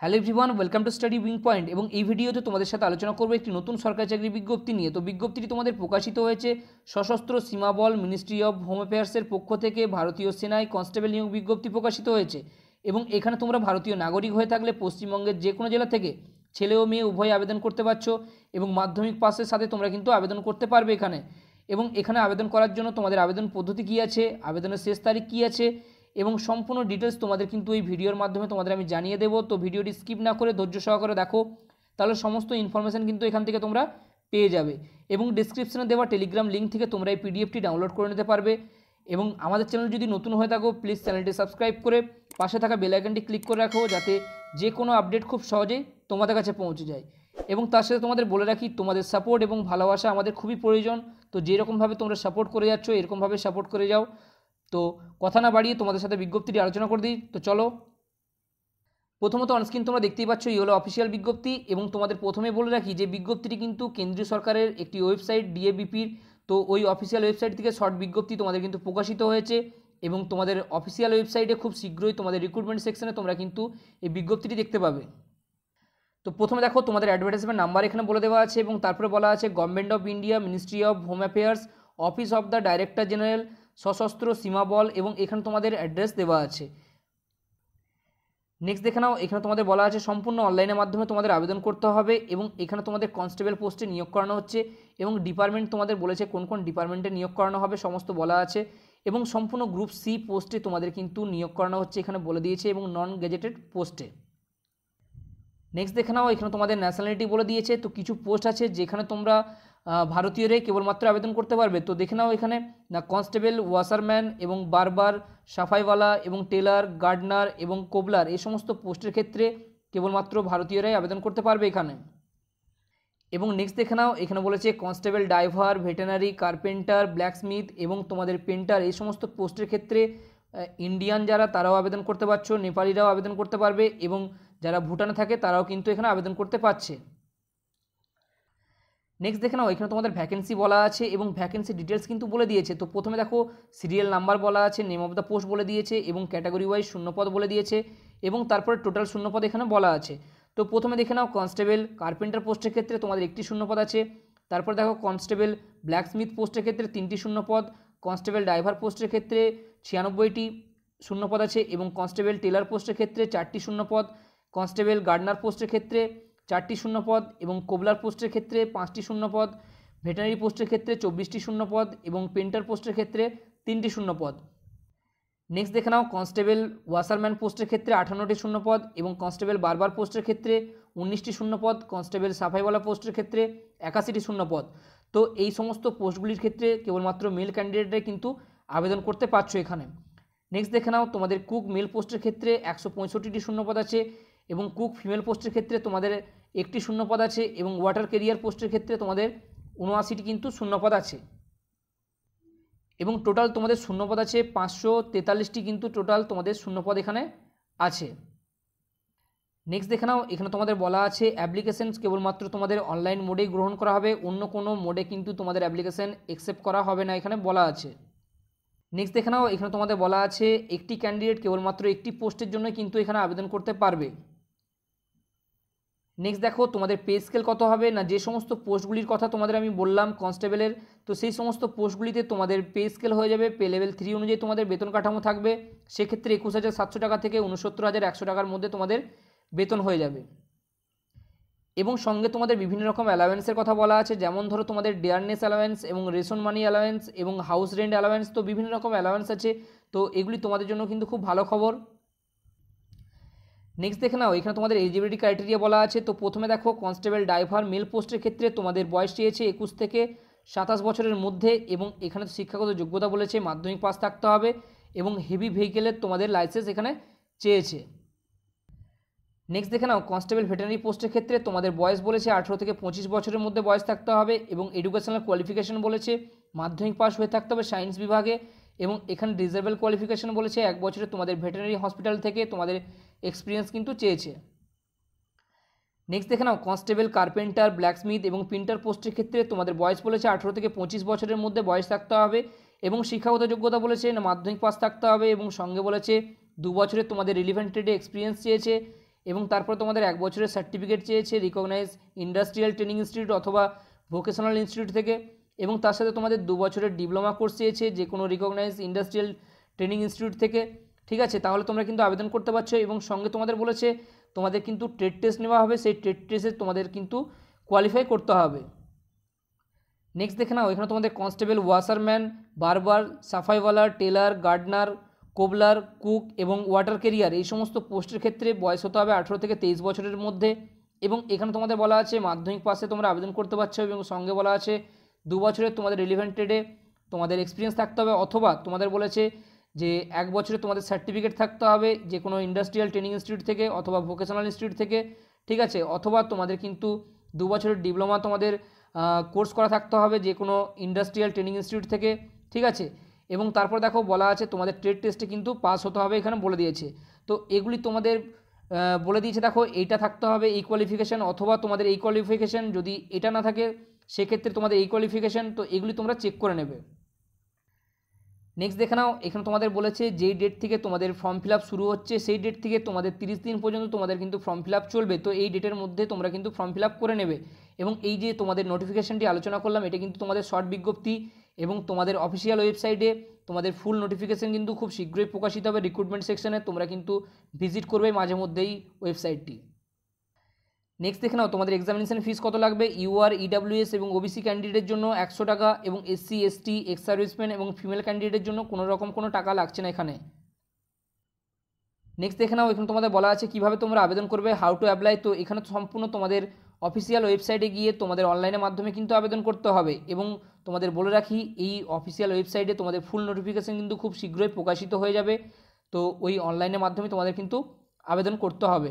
hello everyone welcome to study wing point এবং এই ভিডিওতে তোমাদের সাথে আলোচনা করবো একটি নতুন সরকারি চাকরি বিজ্ঞপ্তি নিয়ে তো বিজ্ঞপ্তিটি তোমাদের প্রকাশিত হয়েছে Sashastra Seema Bal ministry of home অ্যাফেয়ার্সের পক্ষ থেকে ভারতীয় সেনায় কনস্টেবল নিয়োগ বিজ্ঞপ্তি প্রকাশিত হয়েছে এবং এখানে তোমরা ভারতীয় নাগরিক হয়ে থাকলে পশ্চিমবঙ্গের যে কোনো জেলা থেকে ছেলে ও মেয়ে উভয়ে আবেদন করতে পারছো এবং মাধ্যমিক পাসের সাথে তোমরা কিন্তু আবেদন করতে পারবে এখানে এবং এখানে আবেদন করার জন্য তোমাদের আবেদন পদ্ধতি কী আছে আবেদনের শেষ তারিখ কী আছে এবং সম্পূর্ণ ডিটেলস তোমাদের কিন্তু এই ভিডিওর মাধ্যমে তোমাদের আমি জানিয়ে দেবো তো ভিডিওটি স্কিপ না করে ধৈর্য সহকারে দেখো তাহলে সমস্ত ইনফরমেশান কিন্তু এখান থেকে তোমরা পেয়ে যাবে এবং ডিসক্রিপশানে দেওয়া টেলিগ্রাম লিঙ্ক থেকে তোমরা এই পিডিএফটি ডাউনলোড করে নিতে পারবে এবং আমাদের চ্যানেল যদি নতুন হয়ে থাকো প্লিজ চ্যানেলটি সাবস্ক্রাইব করে পাশে থাকা বেলাইকানটি ক্লিক করে রাখো যাতে যে কোনো আপডেট খুব সহজেই তোমাদের কাছে পৌঁছে যায় এবং তার সাথে তোমাদের বলে রাখি তোমাদের সাপোর্ট এবং ভালোবাসা আমাদের খুবই প্রয়োজন তো যেরকমভাবে তোমরা সাপোর্ট করে যাচ্ছ এরকমভাবে সাপোর্ট করে যাও তো কথা না বাড়িয়ে তোমাদের সাথে বিজ্ঞপ্তিটি আলোচনা করে দিই তো চলো প্রথমত অনস্ক্রিন তোমরা দেখতেই পাচ্ছ এই হলো অফিসিয়াল বিজ্ঞপ্তি এবং তোমাদের প্রথমে বলে রাখি যে বিজ্ঞপ্তিটি কিন্তু কেন্দ্রীয় সরকারের একটি ওয়েবসাইট ডিএবিপির তো ওই অফিসিয়াল ওয়েবসাইট থেকে শর্ট বিজ্ঞপ্তি তোমাদের কিন্তু প্রকাশিত হয়েছে এবং তোমাদের অফিসিয়াল ওয়েবসাইটে খুব শীঘ্রই তোমাদের রিক্রুটমেন্ট সেকশনে তোমরা কিন্তু এই বিজ্ঞপ্তিটি দেখতে পাবে তো প্রথমে দেখো তোমাদের অ্যাডভার্টাইজমেন্ট নাম্বার এখানে বলে দেওয়া আছে এবং তারপরে বলা আছে government of India ministry of home affairs office of the director general Sashastra Seema Bal এবং এখানে তোমাদের অ্যাড্রেস দেওয়া আছে নেক্সট দেখে নাও এখানে তোমাদের বলা আছে সম্পূর্ণ অনলাইনের মাধ্যমে তোমাদের আবেদন করতে হবে এবং এখানে তোমাদের কনস্টেবল পোস্টে নিয়োগ করানো হচ্ছে এবং ডিপার্টমেন্ট তোমাদের বলেছে কোন কোন ডিপার্টমেন্টে নিয়োগ করানো হবে সমস্ত বলা আছে এবং সম্পূর্ণ গ্রুপ সি পোস্টে তোমাদের কিন্তু নিয়োগ করানো হচ্ছে এখানে বলে দিয়েছে এবং নন গেজেটেড পোস্টে নেক্সট দেখে নাও এখানে তোমাদের ন্যাশনালিটি বলে দিয়েছে তো কিছু পোস্ট আছে যেখানে তোমরা ভারতীয়রাই কেবলমাত্র আবেদন করতে পারবে তো দেখে নাও এখানে না কনস্টেবল ওয়াশারম্যান এবং বারবার সাফাইওয়ালা এবং টেলার গার্ডনার এবং কোবলার এই সমস্ত পোস্টের ক্ষেত্রে কেবলমাত্র ভারতীয়রাই আবেদন করতে পারবে এখানে এবং নেক্সট দেখে নাও এখানে বলেছে constable driver veterinary carpenter blacksmith এবং তোমাদের পেন্টার এই সমস্ত পোস্টের ক্ষেত্রে ইন্ডিয়ান যারা তারাও আবেদন করতে পারছো নেপালিরাও আবেদন করতে পারবে এবং যারা ভুটানে থাকে তারাও কিন্তু এখানে আবেদন করতে পারছে নেক্সট দেখে নাও এখানে তোমাদের ভ্যাকেন্সি বলা আছে এবং ভ্যাকেন্সি ডিটেলস কিন্তু বলে দিয়েছে তো প্রথমে দেখো সিরিয়াল নাম্বার বলা আছে নেম অফ দ্য পোস্ট বলে দিয়েছে এবং ক্যাটাগরি ওয়াইজ শূন্যপদ বলে দিয়েছে এবং তারপরে টোটাল শূন্যপদ এখানে বলা আছে তো প্রথমে দেখে নাও কনস্টেবল কার্পেন্টার পোস্টের ক্ষেত্রে তোমাদের একটি শূন্যপদ আছে তারপর দেখো কনস্টেবল ব্ল্যাকস্মিথ পোস্টের ক্ষেত্রে তিনটি শূন্যপদ কনস্টেবল ড্রাইভার পোস্টের ক্ষেত্রে ছিয়ানব্বইটি শূন্যপদ আছে এবং কনস্টেবল টেলার পোস্টের ক্ষেত্রে চারটি শূন্যপদ কনস্টেবল গার্ডনার পোস্টের ক্ষেত্রে চারটি শূন্যপদ এবং কোবলার পোস্টের ক্ষেত্রে পাঁচটি শূন্যপদ ভেটেনারি পোস্টের ক্ষেত্রে চব্বিশটি শূন্যপদ এবং পেন্টার পোস্টের ক্ষেত্রে তিনটি শূন্যপদ নেক্সট দেখে নাও কনস্টেবল ওয়াশারম্যান পোস্টের ক্ষেত্রে আঠান্নটি শূন্যপদ এবং কনস্টেবল বারবার পোস্টের ক্ষেত্রে উনিশটি শূন্যপদ কনস্টেবল সাফাইওয়ালা পোস্টের ক্ষেত্রে একাশিটি শূন্যপদ তো এই সমস্ত পোস্টগুলির ক্ষেত্রে কেবলমাত্র মেল ক্যান্ডিডেটরাই কিন্তু আবেদন করতে পারছো এখানে নেক্সট দেখে নাও তোমাদের কুক মেল পোস্টের ক্ষেত্রে একশো পঁয়ষট্টিটি শূন্যপদ আছে এবং কুক ফিমেল পোস্টের ক্ষেত্রে তোমাদের একটি শূন্যপদ আছে এবং ওয়াটার কেরিয়ার পোস্টের ক্ষেত্রে তোমাদের উনআশিটি কিন্তু শূন্যপদ আছে এবং টোটাল তোমাদের শূন্যপদ আছে পাঁচশো তেতাল্লিশটি কিন্তু টোটাল তোমাদের শূন্যপদ এখানে আছে নেক্সট দেখে নাও এখানে তোমাদের বলা আছে অ্যাপ্লিকেশানস কেবলমাত্র তোমাদের অনলাইন মোডেই গ্রহণ করা হবে অন্য কোনো মোডে কিন্তু তোমাদের অ্যাপ্লিকেশান অ্যাকসেপ্ট করা হবে না এখানে বলা আছে নেক্সট দেখে নাও এখানে তোমাদের বলা আছে একটি ক্যান্ডিডেট কেবলমাত্র একটি পোস্টের জন্য কিন্তু এখানে আবেদন করতে পারবে নেক্সট দেখো তোমাদের পে স্কেল কত হবে না যে সমস্ত পোস্টগুলির কথা তোমাদের আমি বললাম কনস্টেবলের তো সেই সমস্ত পোস্টগুলিতে তোমাদের পে স্কেল হয়ে যাবে পে লেভেল থ্রি অনুযায়ী তোমাদের বেতন কাঠামো থাকবে সেক্ষেত্রে একুশ হাজার সাতশো টাকা থেকে উনসত্তর হাজার একশো টাকার মধ্যে তোমাদের বেতন হয়ে যাবে এবং সঙ্গে তোমাদের বিভিন্ন রকম অ্যালাওয়েন্সের কথা বলা আছে যেমন ধরো তোমাদের ডেয়ারনেস অ্যালাওয়েন্স এবং রেশন মানি অ্যালাওয়েন্স এবং হাউস রেন্ট অ্যালাওয়েন্স তো বিভিন্ন রকম অ্যালাওয়েন্স আছে তো এগুলি তোমাদের জন্য কিন্তু খুব ভালো খবর নেক্সট দেখে নাও এখানে তোমাদের এলিজিবিলিটি ক্রাইটেরিয়া বলা আছে তো প্রথমে দেখো কনস্টেবল ড্রাইভার মেল পোস্টের ক্ষেত্রে তোমাদের বয়স চেয়েছে একুশ থেকে সাতাশ বছরের মধ্যে এবং এখানে শিক্ষাগত যোগ্যতা বলেছে মাধ্যমিক পাস থাকতে হবে এবং হেভি ভেহিকেলের তোমাদের লাইসেন্স এখানে চেয়েছে নেক্সট দেখে নাও কনস্টেবল ভেটেনারি পোস্টের ক্ষেত্রে তোমাদের বয়স বলেছে আঠেরো থেকে পঁচিশ বছরের মধ্যে বয়স থাকতে হবে এবং এডুকেশনাল কোয়ালিফিকেশন বলেছে মাধ্যমিক পাস হয়ে থাকতে হবে সায়েন্স বিভাগে এবং এখানে রিজার্ভেল কোয়ালিফিকেশন বলেছে এক বছরে তোমাদের ভেটেনারি হসপিটাল থেকে তোমাদের এক্সপিরিয়েন্স কিন্তু চেয়েছে নেক্সট দেখে নাও কনস্টেবল কার্পেন্টার ব্ল্যাকস্মিথ এবং প্রিন্টার পোস্টের ক্ষেত্রে তোমাদের বয়স বলেছে আঠেরো থেকে পঁচিশ বছরের মধ্যে বয়স থাকতে হবে এবং শিক্ষাগত যোগ্যতা বলেছে না মাধ্যমিক পাস থাকতে হবে এবং সঙ্গে বলেছে দু বছরের তোমাদের রিলিভেন্ট ট্রেডে এক্সপিরিয়েন্স চেয়েছে এবং তারপর তোমাদের এক বছরের সার্টিফিকেট চেয়েছে রিকগনাইজ ইন্ডাস্ট্রিয়াল ট্রেনিং ইনস্টিটিউট অথবা ভোকেশনাল ইনস্টিটিউট থেকে এবং তার সাথে তোমাদের দু বছরের ডিপ্লোমা কোর্স চেয়েছে যে কোনো রিকগনাইজ ইন্ডাস্ট্রিয়াল ট্রেনিং ইনস্টিটিউট থেকে ঠিক আছে তাহলে তোমরা কিন্তু আবেদন করতে পারছো এবং সঙ্গে তোমাদের বলেছে তোমাদের কিন্তু ট্রেড টেস্ট নেওয়া হবে সেই ট্রেড টেস্টে তোমাদের কিন্তু কোয়ালিফাই করতে হবে নেক্সট দেখে নাও এখানে তোমাদের কনস্টেবল ওয়াশারম্যান বারবার সাফাইওয়ালার টেলার গার্ডনার কোবলার কুক এবং ওয়াটার কেরিয়ার এই সমস্ত পোস্টের ক্ষেত্রে বয়স হতে হবে আঠেরো থেকে তেইশ বছরের মধ্যে এবং এখানে তোমাদের বলা আছে মাধ্যমিক পাশে তোমরা আবেদন করতে পারছো এবং সঙ্গে বলা আছে দু বছরের তোমাদের রিলিভেন্ট ট্রেডে তোমাদের এক্সপিরিয়েন্স থাকতে হবে অথবা তোমাদের বলেছে যে এক বছরে তোমাদের সার্টিফিকেট থাকতে হবে যে কোনো ইন্ডাস্ট্রিয়াল ট্রেনিং ইনস্টিটিউট থেকে অথবা ভোকেশনাল ইনস্টিটিউট থেকে ঠিক আছে অথবা তোমাদের কিন্তু দু বছরের ডিপ্লোমা তোমাদের কোর্স করা থাকতে হবে যে কোনো ইন্ডাস্ট্রিয়াল ট্রেনিং ইনস্টিটিউট থেকে ঠিক আছে এবং তারপর দেখো বলা আছে তোমাদের ট্রেড টেস্টে কিন্তু পাস হতে হবে এখানে বলে দিয়েছে তো এগুলি তোমাদের বলে দিয়েছে দেখো এইটা থাকতে হবে এই কোয়ালিফিকেশান অথবা তোমাদের এই কোয়ালিফিকেশান যদি এটা না থাকে সেক্ষেত্রে তোমাদের এই কোয়ালিফিকেশান তো এগুলি তোমরা চেক করে নেবে নেক্সট দেখে নাও এখানে তোমাদের বলেছে যেই ডেট থেকে তোমাদের ফর্ম ফিল শুরু হচ্ছে সেই ডেট থেকে তোমাদের তিরিশ দিন পর্যন্ত তোমাদের কিন্তু ফর্ম ফিল চলবে তো এই ডেটের মধ্যে তোমরা কিন্তু ফর্ম ফিল করে নেবে এবং এই যে তোমাদের নোটিফিকেশানটি আলোচনা করলাম এটা কিন্তু তোমাদের শর্ট বিজ্ঞপ্তি এবং তোমাদের অফিসিয়াল ওয়েবসাইটে তোমাদের ফুল নোটিফিকেশান কিন্তু খুব শীঘ্রই প্রকাশিত হবে রিক্রুটমেন্ট সেকশানে তোমরা কিন্তু ভিজিট করবে মাঝে মধ্যেই ওয়েবসাইটটি নেক্সট দেখে নাও তোমাদের এক্সামিনেশান ফিস কত লাগবে ইউআর ইডাব্লিউএস e এবং ওবিসি ক্যান্ডিডেটের জন্য একশো টাকা এবং এসসি এসটি এক্স সার্ভিসম্যান এবং ফিমেল ক্যান্ডিডেটের জন্য কোনো রকম কোনো টাকা লাগছে না এখানে নেক্সট দেখে নাও এখানে তোমাদের বলা আছে কীভাবে তোমরা আবেদন করবে হাউ টু অ্যাপ্লাই তো এখানে সম্পূর্ণ তোমাদের অফিসিয়াল ওয়েবসাইটে গিয়ে তোমাদের অনলাইনের মাধ্যমে কিন্তু আবেদন করতে হবে এবং তোমাদের বলে রাখি এই অফিসিয়াল ওয়েবসাইটে তোমাদের ফুল নোটিফিকেশান কিন্তু খুব শীঘ্রই প্রকাশিত হয়ে যাবে তো ওই অনলাইনের মাধ্যমে তোমাদের কিন্তু আবেদন করতে হবে